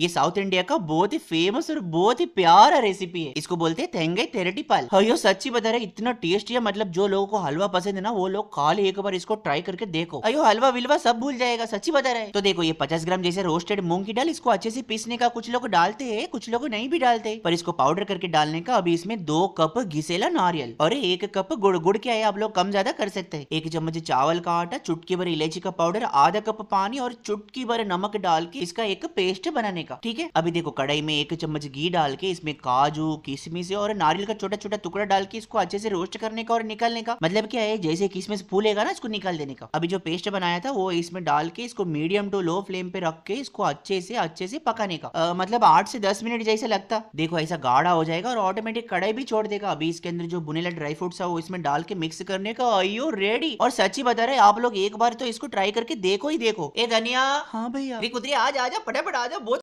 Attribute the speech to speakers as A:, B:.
A: ये south India का बहुत ही फेमस और बहुत ही प्यारा रेसिपी है इसको बोलते हैं तेंगे तेरेटी पाल अयो हाँ, सच्ची बता रहे इतना टेस्टी है मतलब जो लोगों को हलवा पसंद है ना वो लोग खाली एक बार इसको ट्राई करके देखो अयो हाँ, हलवा विलवा सब भूल जाएगा सच्ची बता रहे तो देखो ये पचास ग्राम जैसे रोस्टेड मूंग की डाल इसको अच्छे से पीसने का कुछ लोग डालते है कुछ लोग नहीं भी डालते पर इसको पाउडर करके डालने का अभी इसमें दो कप घिसेला नारियल और एक कप गुड़ गुड़ क्या है आप लोग कम ज्यादा कर सकते हैं एक चम्मच चावल का आटा चुटकी भर इलायची का पाउडर आधा कप पानी और चुटकी भर नमक डाल के इसका एक पेस्ट बनाने का ठीक है अभी देखो कढ़ाई में एक चम्मच घी डाल के इसमें काजू किशमिश और नारियल का छोटा छोटा टुकड़ा डाल के इसको अच्छे से रोस्ट करने का और निकालने का मतलब क्या है जैसे किशमिश फूलेगा ना इसको निकाल देने का अभी जो पेस्ट बनाया था वो इसमें डाल के इसको मीडियम टू लो फ्लेम पे रख के इसको अच्छे से अच्छे से पकाने का मतलब आठ से दस मिनट जैसे लगता देखो ऐसा गाढ़ा हो जाएगा और ऑटोमेटिक कढ़ाई भी छोड़ देगा अभी इसके अंदर जो बुनेला ड्राई फ्रूट है वो इसमें डाल के मिक्स करने का अयो रेडी और सच्ची बता रहे आप लोग एक बार तो इसको ट्राई करके देखो ही देखो ए धनिया हाँ भैया कुतरी आज जा फटाफट आजा बहुत